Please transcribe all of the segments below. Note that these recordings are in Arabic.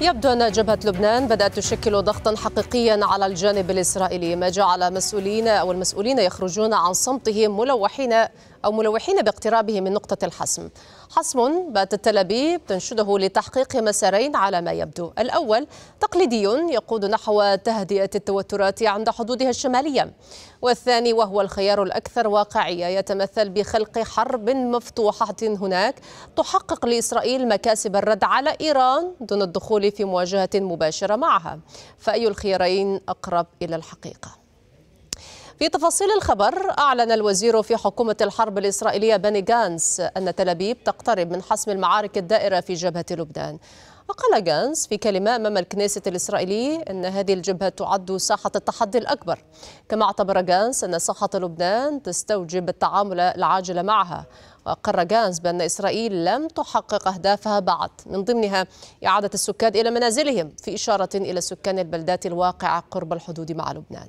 يبدو أن جبهة لبنان بدأت تشكل ضغطا حقيقيا على الجانب الإسرائيلي ما جعل مسؤولين أو المسؤولين يخرجون عن صمتهم ملوحين أو ملوحين باقترابه من نقطة الحسم حسم باتت تل أبيب تنشده لتحقيق مسارين على ما يبدو الأول تقليدي يقود نحو تهدئة التوترات عند حدودها الشمالية والثاني وهو الخيار الأكثر واقعية يتمثل بخلق حرب مفتوحة هناك تحقق لإسرائيل مكاسب الرد على إيران دون الدخول في مواجهة مباشرة معها فأي الخيارين أقرب إلى الحقيقة في تفاصيل الخبر أعلن الوزير في حكومة الحرب الإسرائيلية بني جانس أن تل أبيب تقترب من حسم المعارك الدائرة في جبهة لبنان وقال جانس في كلمة أمام الكنيسة الإسرائيلي أن هذه الجبهة تعد ساحة التحدي الأكبر كما اعتبر جانس أن ساحة لبنان تستوجب التعامل العاجل معها وأقر جانس بأن إسرائيل لم تحقق أهدافها بعد من ضمنها إعادة السكان إلى منازلهم في إشارة إلى سكان البلدات الواقعة قرب الحدود مع لبنان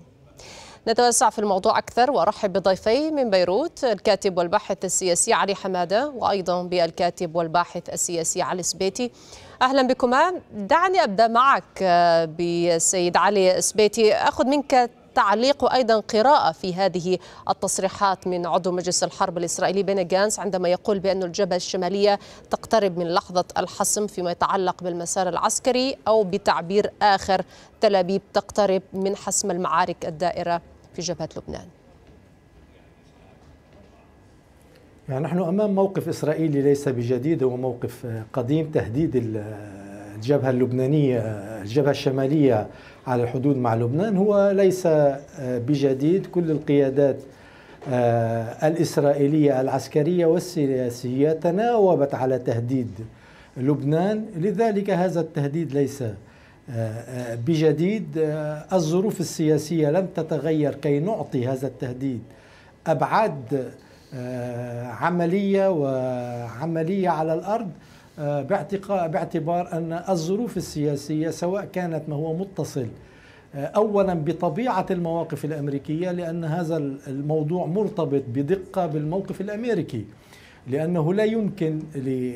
نتوسع في الموضوع أكثر وأرحب بضيفي من بيروت الكاتب والباحث السياسي علي حمادة وأيضا بالكاتب والباحث السياسي علي سبيتي أهلا بكما دعني أبدأ معك آه، بسيد علي سبيتي أخذ منك تعليق وأيضا قراءة في هذه التصريحات من عضو مجلس الحرب الإسرائيلي بين جانس عندما يقول بأن الجبهة الشمالية تقترب من لحظة الحسم فيما يتعلق بالمسار العسكري أو بتعبير آخر تل أبيب تقترب من حسم المعارك الدائرة في جبهة لبنان يعني نحن أمام موقف إسرائيلي ليس بجديد هو موقف قديم تهديد الجبهة اللبنانية الجبهة الشمالية على الحدود مع لبنان هو ليس آه، بجديد كل القيادات آه، الإسرائيلية العسكرية والسياسية تناوبت على تهديد لبنان لذلك هذا التهديد ليس بجديد الظروف السياسية لم تتغير كي نعطي هذا التهديد أبعاد آه، عملية وعملية على الأرض آه، باعتبار أن الظروف السياسية سواء كانت ما هو متصل آه، أولا بطبيعة المواقف الأمريكية لأن هذا الموضوع مرتبط بدقة بالموقف الأمريكي لأنه لا يمكن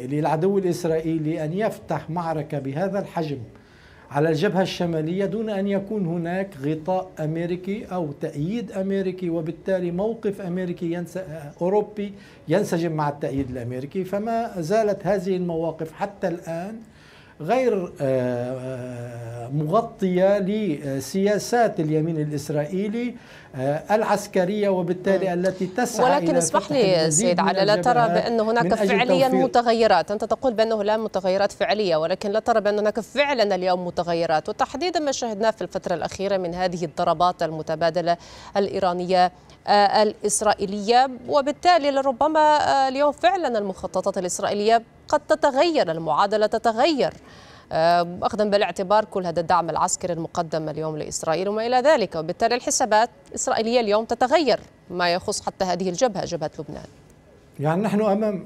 للعدو الإسرائيلي أن يفتح معركة بهذا الحجم على الجبهة الشمالية دون أن يكون هناك غطاء أمريكي أو تأييد أمريكي وبالتالي موقف أمريكي ينس... أوروبي ينسجم مع التأييد الأمريكي فما زالت هذه المواقف حتى الآن غير آه، آه، مغطية لسياسات اليمين الإسرائيلي آه، العسكرية وبالتالي التي تسعى ولكن اسمح لي سيد على لا ترى بأن هناك فعليا توفير. متغيرات أنت تقول بأنه لا متغيرات فعلية ولكن لا ترى بأن هناك فعلا اليوم متغيرات وتحديدا ما شاهدناه في الفترة الأخيرة من هذه الضربات المتبادلة الإيرانية الإسرائيلية وبالتالي لربما اليوم فعلا المخططات الإسرائيلية قد تتغير المعادلة تتغير آه، أخذا بالاعتبار كل هذا الدعم العسكري المقدم اليوم لإسرائيل وما إلى ذلك وبالتالي الحسابات الإسرائيلية اليوم تتغير ما يخص حتى هذه الجبهة جبهة لبنان يعني نحن أمام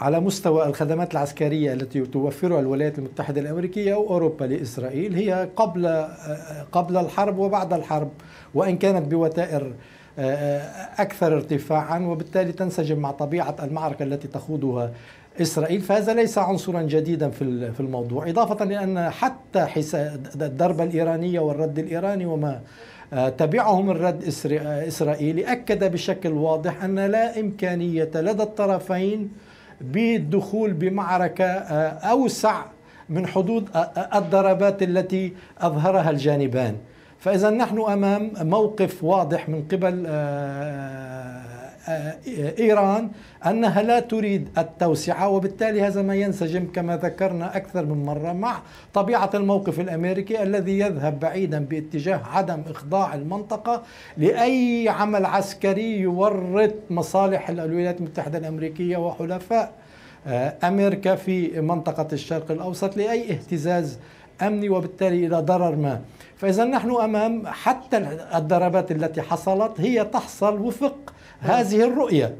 على مستوى الخدمات العسكرية التي توفرها الولايات المتحدة الأمريكية وأوروبا لإسرائيل هي قبل قبل الحرب وبعد الحرب وإن كانت بوتائر آه، أكثر ارتفاعا وبالتالي تنسجم مع طبيعة المعركة التي تخوضها إسرائيل فهذا ليس عنصرا جديدا في في الموضوع إضافة لأن حتى الضربة الإيرانية والرد الإيراني وما آه، تبعهم الرد آه، إسرائيلي أكد بشكل واضح أن لا إمكانية لدى الطرفين بالدخول بمعركة آه، أوسع من حدود الضربات التي أظهرها الجانبان فإذا نحن أمام موقف واضح من قبل آه، إيران أنها لا تريد التوسعة وبالتالي هذا ما ينسجم كما ذكرنا أكثر من مرة مع طبيعة الموقف الأمريكي الذي يذهب بعيدا باتجاه عدم إخضاع المنطقة لأي عمل عسكري يورط مصالح الولايات المتحدة الأمريكية وحلفاء آه، أمريكا في منطقة الشرق الأوسط لأي اهتزاز امني وبالتالي الى ضرر ما فاذا نحن امام حتى الضربات التي حصلت هي تحصل وفق هذه الرؤية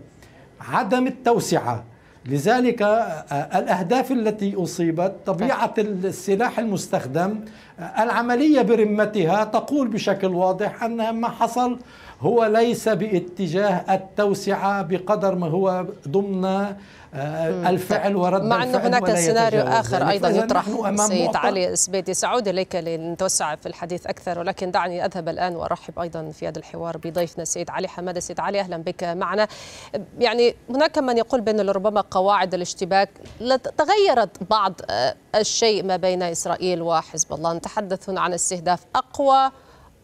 عدم التوسعة لذلك آه، آه، الأهداف التي أصيبت طبيعة السلاح المستخدم آه، العملية برمتها تقول بشكل واضح أن ما حصل هو ليس باتجاه التوسعة بقدر ما هو ضمن آه، الفعل ورد مع أنه هناك سيناريو يعني آخر أيضا يطرح سيد علي سبيدي سعود إليك لنتوسع في الحديث أكثر ولكن دعني أذهب الآن وأرحب أيضا في هذا الحوار بضيفنا السيد علي حمادة سيد علي أهلا بك معنا يعني هناك من يقول بأن ربما قواعد الاشتباك تغيرت بعض آه، الشيء ما بين إسرائيل وحزب الله نتحدث هنا عن استهداف أقوى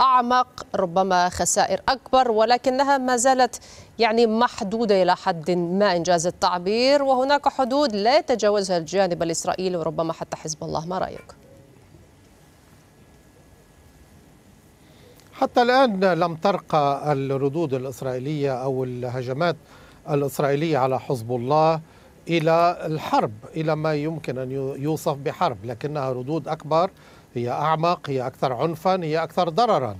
أعمق ربما خسائر أكبر ولكنها ما زالت يعني محدودة إلى حد ما إنجاز التعبير وهناك حدود لا يتجاوزها الجانب الإسرائيلي وربما حتى حزب الله ما رأيك؟ حتى الآن لم ترقى الردود الإسرائيلية أو الهجمات الإسرائيلية على حزب الله إلى الحرب إلى ما يمكن أن يوصف بحرب لكنها ردود أكبر هي أعمق هي أكثر عنفا هي أكثر ضررا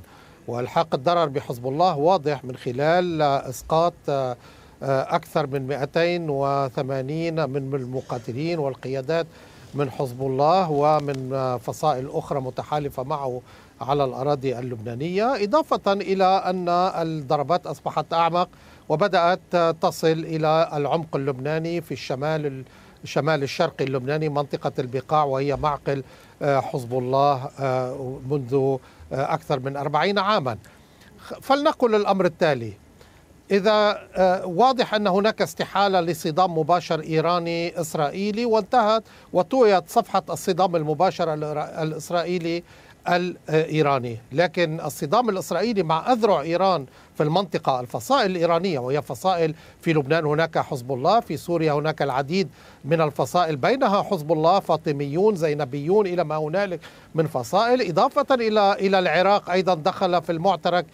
والحاق الضرر بحزب الله واضح من خلال إسقاط آه، آه، أكثر من 280 من المقاتلين والقيادات من حزب الله ومن آه، فصائل أخرى متحالفة معه على الأراضي اللبنانية إضافة إلى أن الضربات أصبحت أعمق وبدأت تصل إلى العمق اللبناني في الشمال اللبناني شمال الشرقي اللبناني منطقة البقاع وهي معقل آه، حزب الله آه، منذ آه، أكثر من أربعين عاما فلنقل الأمر التالي إذا واضح أن هناك استحالة لصدام مباشر إيراني إسرائيلي وانتهت وطويت صفحة الصدام المباشر الإسرائيلي الإيراني لكن الصدام الإسرائيلي مع أذرع إيران في المنطقة الفصائل الإيرانية وهي فصائل في لبنان هناك حزب الله في سوريا هناك العديد من الفصائل بينها حزب الله فاطميون زينبيون إلى ما هنالك من فصائل إضافة إلى إلى العراق أيضا دخل في المعترك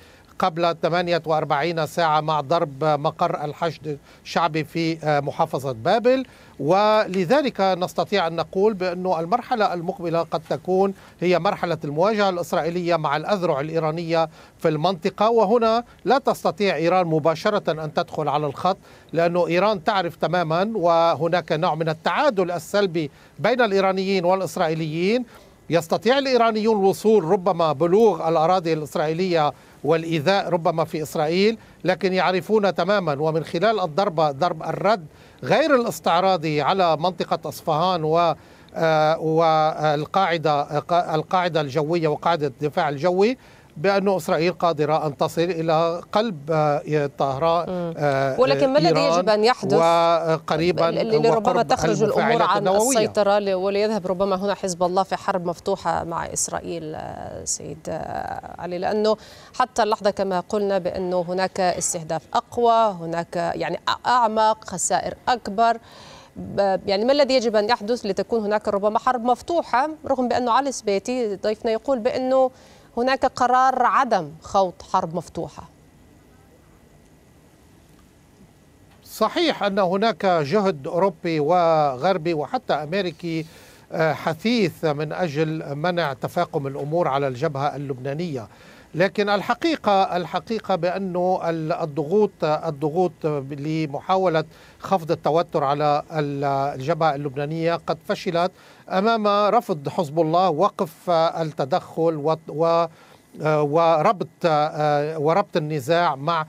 قبل 48 ساعة مع ضرب مقر الحشد الشعبي في محافظة بابل ولذلك نستطيع أن نقول بأن المرحلة المقبلة قد تكون هي مرحلة المواجهة الإسرائيلية مع الأذرع الإيرانية في المنطقة وهنا لا تستطيع إيران مباشرة أن تدخل على الخط لأن إيران تعرف تماما وهناك نوع من التعادل السلبي بين الإيرانيين والإسرائيليين يستطيع الإيرانيون الوصول ربما بلوغ الأراضي الإسرائيلية والإيذاء ربما في إسرائيل لكن يعرفون تماما ومن خلال الضربة ضرب الرد غير الاستعراضي على منطقة أصفهان و آه، والقاعدة القاعدة الجوية وقاعدة الدفاع الجوي بأن إسرائيل قادرة أن تصل إلى قلب آه، طهراء آه، ولكن ما الذي يجب أن يحدث وقريبا لربما تخرج الأمور عن النووية. السيطرة وليذهب ربما هنا حزب الله في حرب مفتوحة مع إسرائيل آه، سيد علي لأنه حتى اللحظة كما قلنا بأنه هناك استهداف أقوى هناك يعني أعمق خسائر أكبر يعني ما الذي يجب ان يحدث لتكون هناك ربما حرب مفتوحه رغم بانه علي سبيتي ضيفنا يقول بانه هناك قرار عدم خوض حرب مفتوحه صحيح ان هناك جهد اوروبي وغربي وحتى امريكي آه، حثيث من اجل منع تفاقم الامور على الجبهه اللبنانيه لكن الحقيقة الحقيقة بأنه الضغوط الضغوط لمحاولة خفض التوتر على الجبهة اللبنانية قد فشلت أمام رفض حزب الله وقف التدخل و وربط وربط النزاع مع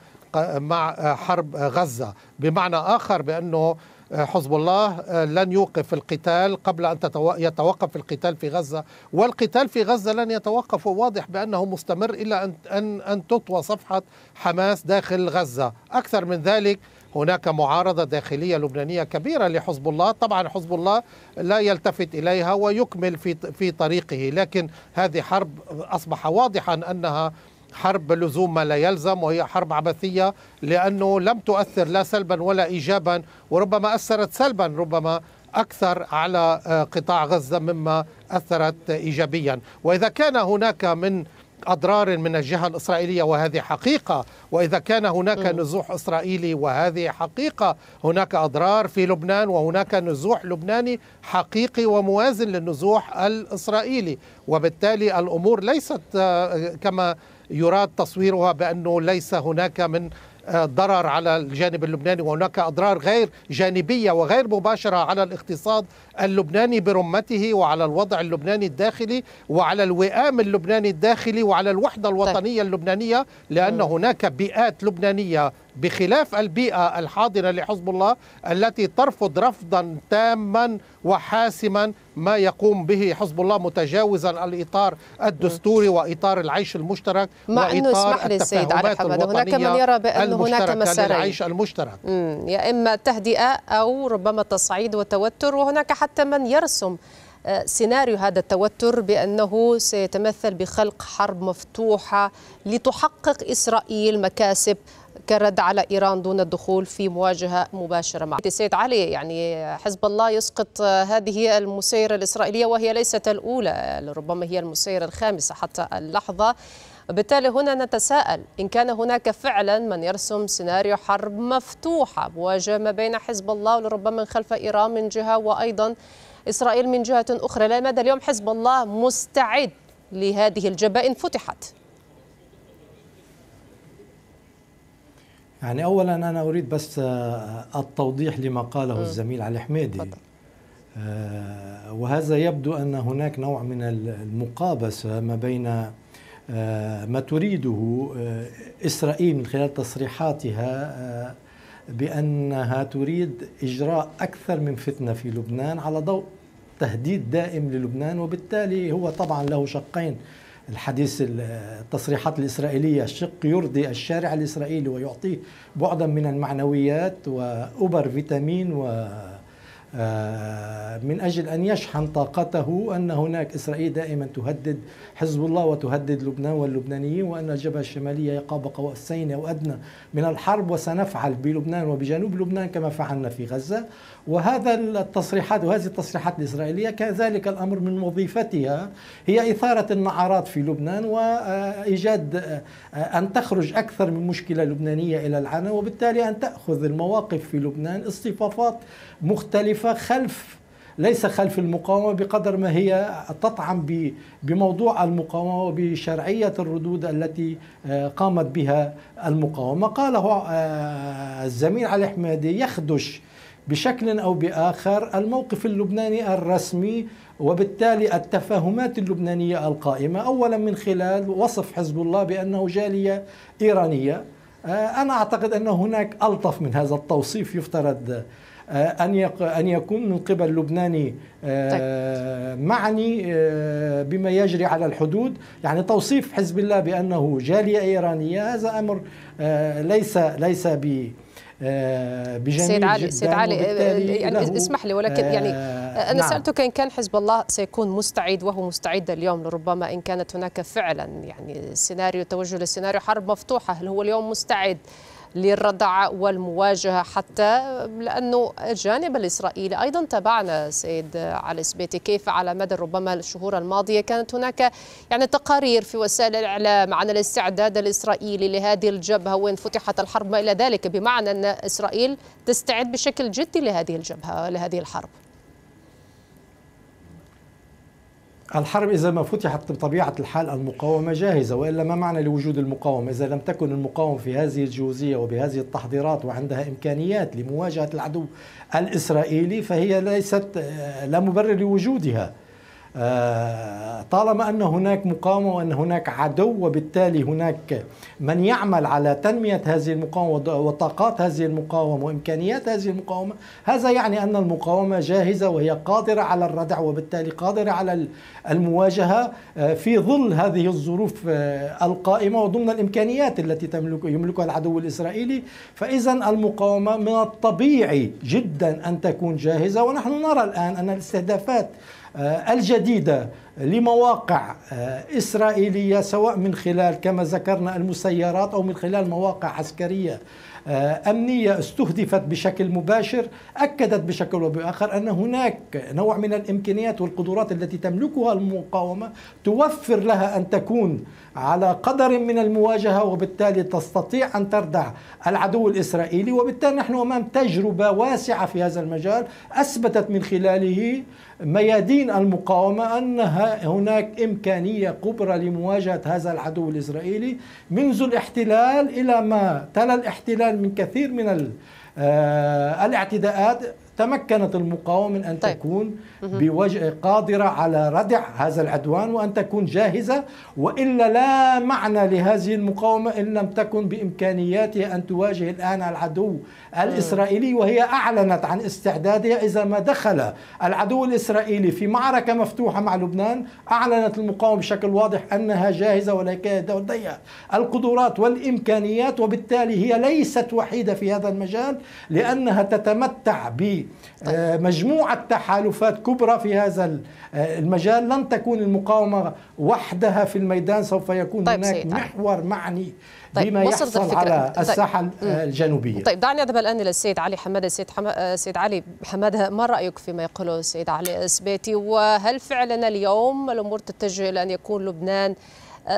مع حرب غزة بمعنى آخر بأنه آه، حزب الله آه، لن يوقف القتال قبل أن يتوقف القتال في غزة والقتال في غزة لن يتوقف واضح بأنه مستمر إلا أن, أن, أن تطوى صفحة حماس داخل غزة أكثر من ذلك هناك معارضة داخلية لبنانية كبيرة لحزب الله طبعا حزب الله لا يلتفت إليها ويكمل في طريقه لكن هذه حرب أصبح واضحا أنها حرب لزوم ما لا يلزم وهي حرب عبثية لأنه لم تؤثر لا سلبا ولا إيجابا وربما أثرت سلبا ربما أكثر على آه، قطاع غزة مما أثرت إيجابيا وإذا كان هناك من أضرار من الجهة الإسرائيلية وهذه حقيقة وإذا كان هناك نزوح إسرائيلي وهذه حقيقة هناك أضرار في لبنان وهناك نزوح لبناني حقيقي وموازن للنزوح الإسرائيلي وبالتالي الأمور ليست آه، كما يراد تصويرها بأنه ليس هناك من ضرر على الجانب اللبناني وهناك اضرار غير جانبيه وغير مباشره على الاقتصاد اللبناني برمته وعلى الوضع اللبناني الداخلي وعلى الوئام اللبناني الداخلي وعلى الوحده الوطنيه اللبنانيه لان هناك بيئات لبنانيه بخلاف البيئة الحاضرة لحزب الله التي ترفض رفضا تاما وحاسما ما يقوم به حزب الله متجاوزا الإطار الدستوري وإطار العيش المشترك مع وإطار أنه اسمح لي السيد علي حمد هناك من يرى بأن هناك مسارين العيش المشترك يا إما تهدئة أو ربما تصعيد وتوتر وهناك حتى من يرسم آه، سيناريو هذا التوتر بأنه سيتمثل بخلق حرب مفتوحة لتحقق إسرائيل مكاسب كرد على إيران دون الدخول في مواجهة مباشرة مع سيد علي يعني حزب الله يسقط هذه المسيرة الإسرائيلية وهي ليست الأولى ربما هي المسيرة الخامسة حتى اللحظة بالتالي هنا نتساءل إن كان هناك فعلا من يرسم سيناريو حرب مفتوحة مواجهة ما بين حزب الله ولربما من خلف إيران من جهة وأيضا إسرائيل من جهة أخرى لماذا اليوم حزب الله مستعد لهذه الجبهة إن فتحت يعني اولا انا اريد بس آه، التوضيح لما قاله م. الزميل علي حميدي فضل. آه، وهذا يبدو ان هناك نوع من المقابسه ما بين آه، ما تريده اسرائيل من خلال تصريحاتها بانها تريد اجراء اكثر من فتنه في لبنان على ضوء تهديد دائم للبنان وبالتالي هو طبعا له شقين الحديث التصريحات الإسرائيلية شق يرضي الشارع الإسرائيلي ويعطيه بعدا من المعنويات وأوبر فيتامين و آه، من أجل أن يشحن طاقته أن هناك إسرائيل دائما تهدد حزب الله وتهدد لبنان واللبنانيين وأن الجبهة الشمالية يقاب قوسين أو أدنى من الحرب وسنفعل بلبنان وبجنوب لبنان كما فعلنا في غزة وهذا التصريحات وهذه التصريحات الإسرائيلية كذلك الأمر من وظيفتها هي إثارة النعرات في لبنان وإيجاد آه، أن تخرج أكثر من مشكلة لبنانية إلى العنا وبالتالي أن تأخذ المواقف في لبنان اصطفافات مختلفة الطائفة خلف ليس خلف المقاومة بقدر ما هي تطعم بموضوع المقاومة وبشرعية الردود التي آه، قامت بها المقاومة قاله آه، الزميل علي حمادي يخدش بشكل أو بآخر الموقف اللبناني الرسمي وبالتالي التفاهمات اللبنانية القائمة أولا من خلال وصف حزب الله بأنه جالية إيرانية آه، أنا أعتقد أن هناك ألطف من هذا التوصيف يفترض آه، ان ان يكون من قبل لبناني آه، طيب. معني آه، بما يجري على الحدود يعني توصيف حزب الله بانه جاليه ايرانيه هذا امر ليس ليس ب سيد علي سيد علي يعني اسمح لي ولكن يعني انا نعم. سالتك ان كان حزب الله سيكون مستعد وهو مستعد اليوم لربما ان كانت هناك فعلا يعني سيناريو توجه لسيناريو حرب مفتوحه هل هو اليوم مستعد للردع والمواجهة حتى لأنه الجانب الإسرائيلي أيضا تابعنا سيد علي سبيتي كيف على مدى ربما الشهور الماضية كانت هناك يعني تقارير في وسائل الإعلام عن الاستعداد الإسرائيلي لهذه الجبهة وإن فتحت الحرب ما إلى ذلك بمعنى أن إسرائيل تستعد بشكل جدي لهذه الجبهة لهذه الحرب الحرب إذا ما فتحت بطبيعة الحال المقاومة جاهزة وإلا ما معنى لوجود المقاومة إذا لم تكن المقاومة في هذه الجوزية وبهذه التحضيرات وعندها إمكانيات لمواجهة العدو الإسرائيلي فهي ليست آه، لا مبرر لوجودها آه، طالما أن هناك مقاومة وأن هناك عدو وبالتالي هناك من يعمل على تنمية هذه المقاومة وطاقات هذه المقاومة وإمكانيات هذه المقاومة هذا يعني أن المقاومة جاهزة وهي قادرة على الردع وبالتالي قادرة على المواجهة آه، في ظل هذه الظروف آه، القائمة وضمن الإمكانيات التي تملك يملكها العدو الإسرائيلي فإذا المقاومة من الطبيعي جدا أن تكون جاهزة ونحن نرى الآن أن الاستهدافات آه، الجديدة لمواقع آه، إسرائيلية سواء من خلال كما ذكرنا المسيرات أو من خلال مواقع عسكرية آه، أمنية استهدفت بشكل مباشر أكدت بشكل أو بآخر أن هناك نوع من الإمكانيات والقدرات التي تملكها المقاومة توفر لها أن تكون على قدر من المواجهة وبالتالي تستطيع أن تردع العدو الإسرائيلي وبالتالي نحن أمام تجربة واسعة في هذا المجال أثبتت من خلاله ميادين المقاومة أن هناك إمكانية كبرى لمواجهة هذا العدو الإسرائيلي منذ الاحتلال إلى ما تلا الاحتلال من كثير من آه، الاعتداءات تمكنت المقاومة من أن طيب. تكون بوجه قادرة على ردع هذا العدوان وأن تكون جاهزة وإلا لا معنى لهذه المقاومة إن لم تكن بإمكانياتها أن تواجه الآن العدو الإسرائيلي وهي أعلنت عن استعدادها إذا ما دخل العدو الإسرائيلي في معركة مفتوحة مع لبنان أعلنت المقاومة بشكل واضح أنها جاهزة ولكن لديها القدرات والإمكانيات وبالتالي هي ليست وحيدة في هذا المجال لأنها تتمتع ب طيب. آه، مجموعة تحالفات كبرى في هذا آه، المجال لن تكون المقاومة وحدها في الميدان سوف يكون طيب هناك سيد. محور معني طيب بما يحصل على طيب. الساحة آه، الجنوبية طيب دعني أذهب الآن إلى السيد علي حمادة السيد, حم... سيد علي حمادة ما رأيك فيما يقوله السيد علي السبيتي وهل فعلا اليوم الأمور تتجه إلى أن يكون لبنان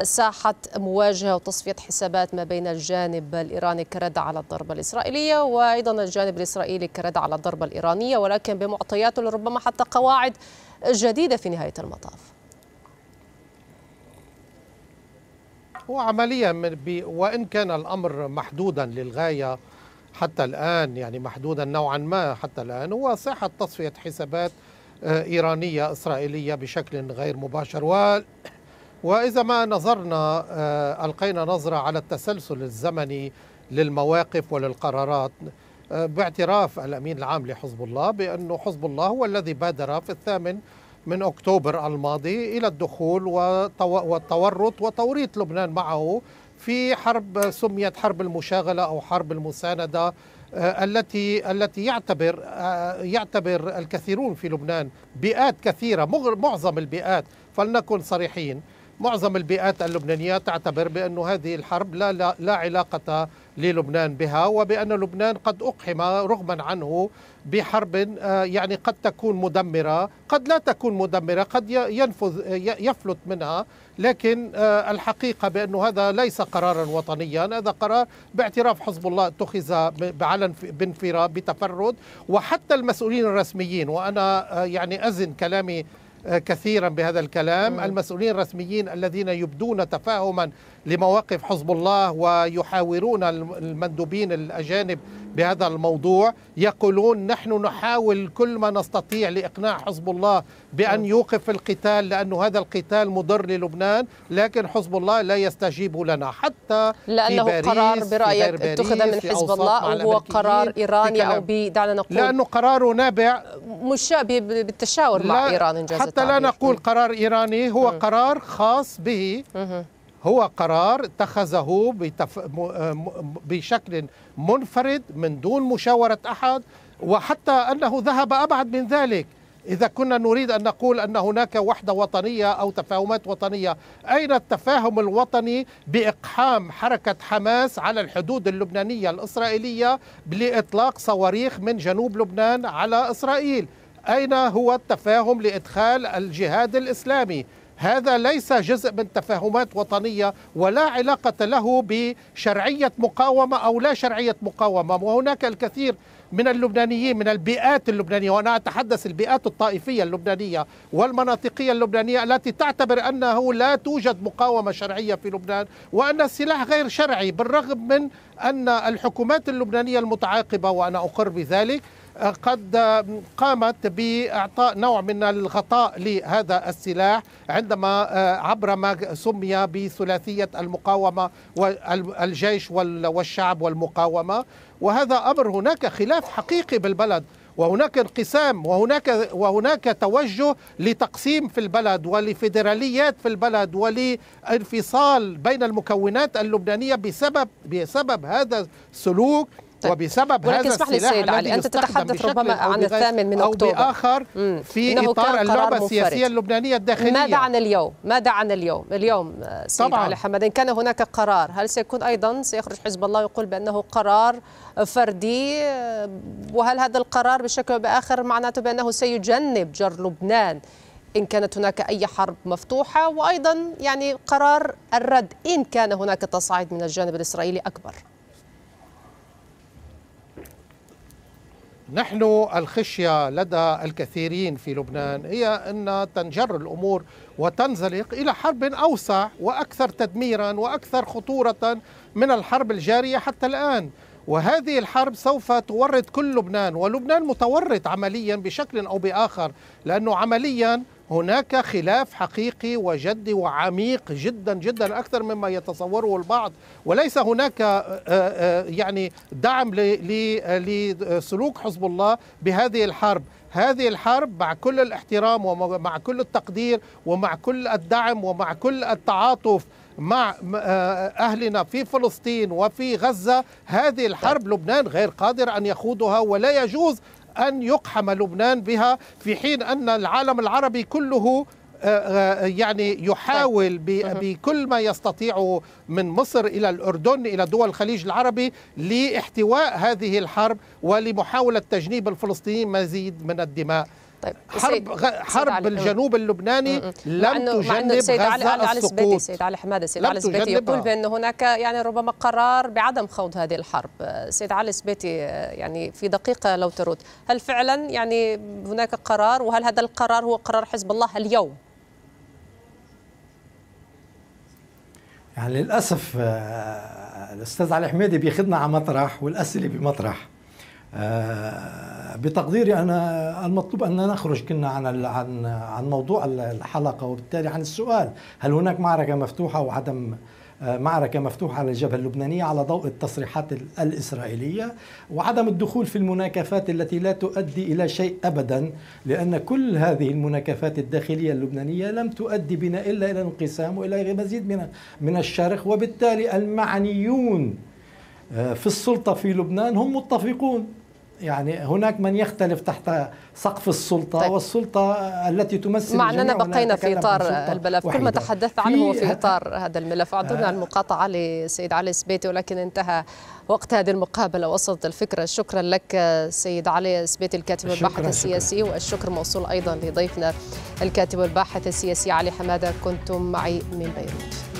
ساحة مواجهة وتصفية حسابات ما بين الجانب الإيراني كرد على الضربة الإسرائيلية وأيضا الجانب الإسرائيلي كرد على الضربة الإيرانية ولكن بمعطيات لربما حتى قواعد جديدة في نهاية المطاف هو عمليا وإن كان الأمر محدودا للغاية حتى الآن يعني محدودا نوعا ما حتى الآن هو ساحة تصفية حسابات آه، إيرانية إسرائيلية بشكل غير مباشر وإذا ما نظرنا آه، ألقينا نظرة على التسلسل الزمني للمواقف وللقرارات آه، باعتراف الأمين العام لحزب الله بأن حزب الله هو الذي بادر في الثامن من أكتوبر الماضي إلى الدخول والتورط وتوريط لبنان معه في حرب سميت حرب المشاغلة أو حرب المساندة آه، التي التي يعتبر يعتبر الكثيرون في لبنان بيئات كثيره معظم البيئات فلنكن صريحين معظم البيئات اللبنانية تعتبر بأن هذه الحرب لا, لا, لا علاقة للبنان بها وبأن لبنان قد أقحم رغما عنه بحرب آه، يعني قد تكون مدمرة قد لا تكون مدمرة قد ينفذ يفلت منها لكن آه، الحقيقة بأن هذا ليس قرارا وطنيا هذا قرار باعتراف حزب الله اتخذ بعلن بانفراد بتفرد وحتى المسؤولين الرسميين وأنا آه، يعني أزن كلامي آه، كثيرا بهذا الكلام المسؤولين الرسميين الذين يبدون تفاهما لمواقف حزب الله ويحاورون المندوبين الأجانب بهذا الموضوع يقولون نحن نحاول كل ما نستطيع لإقناع حزب الله بأن نعم. يوقف القتال لأن هذا القتال مضر للبنان لكن حزب الله لا يستجيب لنا حتى لأنه في باريس قرار برأيك اتخذ من حزب الله أو هو قرار إيراني أو دعنا نقول لأنه قراره نابع مشابه بالتشاور مع إيران حتى لا نقول قرار إيراني هو م. قرار خاص به م. هو قرار اتخذه بتف... آه، بشكل منفرد من دون مشاورة أحد وحتى أنه ذهب أبعد من ذلك إذا كنا نريد أن نقول أن هناك وحدة وطنية أو تفاهمات وطنية أين التفاهم الوطني بإقحام حركة حماس على الحدود اللبنانية الإسرائيلية لإطلاق صواريخ من جنوب لبنان على إسرائيل أين هو التفاهم لإدخال الجهاد الإسلامي هذا ليس جزء من تفاهمات وطنية ولا علاقة له بشرعية مقاومة أو لا شرعية مقاومة وهناك الكثير من اللبنانيين من البيئات اللبنانية وأنا أتحدث البيئات الطائفية اللبنانية والمناطقية اللبنانية التي تعتبر أنه لا توجد مقاومة شرعية في لبنان وأن السلاح غير شرعي بالرغم من أن الحكومات اللبنانية المتعاقبة وأنا أقر بذلك قد قامت باعطاء نوع من الغطاء لهذا السلاح عندما آه، عبر ما سمي بثلاثيه المقاومه والجيش والشعب والمقاومه وهذا امر هناك خلاف حقيقي بالبلد وهناك انقسام وهناك وهناك توجه لتقسيم في البلد ولفيدراليات في البلد ولانفصال بين المكونات اللبنانيه بسبب بسبب هذا السلوك طيب. وبسبب ولكن هذا السلاح علي أنت تتحدث ربما عن الثامن من أكتوبر أو بآخر في إطار اللعبة السياسية اللبنانية الداخلية ماذا عن اليوم؟ ماذا عن اليوم؟ اليوم آه، سيد طبعا. علي ان كان هناك قرار هل سيكون أيضا سيخرج حزب الله ويقول بأنه قرار فردي آه، وهل هذا القرار بشكل بآخر معناته بأنه سيجنب جر لبنان إن كانت هناك أي حرب مفتوحة وأيضا يعني قرار الرد إن كان هناك تصعيد من الجانب الإسرائيلي أكبر نحن الخشية لدى الكثيرين في لبنان هي أن تنجر الأمور وتنزلق إلى حرب أوسع وأكثر تدميرا وأكثر خطورة من الحرب الجارية حتى الآن وهذه الحرب سوف تورط كل لبنان ولبنان متورط عمليا بشكل أو بآخر لأنه عمليا هناك خلاف حقيقي وجدي وعميق جدا جدا اكثر مما يتصوره البعض وليس هناك آه، آه، آه، يعني دعم لسلوك حزب الله بهذه الحرب هذه الحرب مع كل الاحترام ومع كل التقدير ومع كل الدعم ومع كل التعاطف مع اهلنا في فلسطين وفي غزه هذه الحرب طيب. لبنان غير قادر ان يخوضها ولا يجوز أن يقحم لبنان بها في حين أن العالم العربي كله آه، آه، يعني يحاول بكل ما يستطيع من مصر الى الاردن الى دول الخليج العربي لاحتواء هذه الحرب ولمحاوله تجنيب الفلسطينيين مزيد من الدماء طيب حرب غ... حرب الجنوب اللبناني لم تجنب مع أنه السيد علي السقوط سيد السيد علي حماده السيد علي السبيتي يقول بان هناك يعني ربما قرار بعدم خوض هذه الحرب السيد علي السبيتي يعني في دقيقه لو ترد هل فعلا يعني هناك قرار وهل هذا القرار هو قرار حزب الله اليوم يعني للاسف آه، الاستاذ علي حميدي بياخذنا على مطرح والاسئله بمطرح آه، بتقديري انا المطلوب ان نخرج كنا عن عن عن موضوع الحلقه وبالتالي عن السؤال هل هناك معركه مفتوحه وعدم آه، معركه مفتوحه على الجبهه اللبنانيه على ضوء التصريحات الاسرائيليه وعدم الدخول في المناكفات التي لا تؤدي الى شيء ابدا لان كل هذه المناكفات الداخليه اللبنانيه لم تؤدي بنا الا الى انقسام والى مزيد من من الشرخ وبالتالي المعنيون آه، في السلطه في لبنان هم متفقون يعني هناك من يختلف تحت سقف السلطة طيب. والسلطة التي تمثل مع أننا بقينا في إطار الملف كل ما تحدثت عنه في, هو في إطار هذا الملف أعذرنا آه. المقاطعة لسيد علي سبيتي ولكن انتهى وقت هذه المقابلة وصلت الفكرة شكرا لك سيد علي سبيتي الكاتب الباحث السياسي والشكر موصول أيضا لضيفنا الكاتب الباحث السياسي علي حمادة كنتم معي من بيروت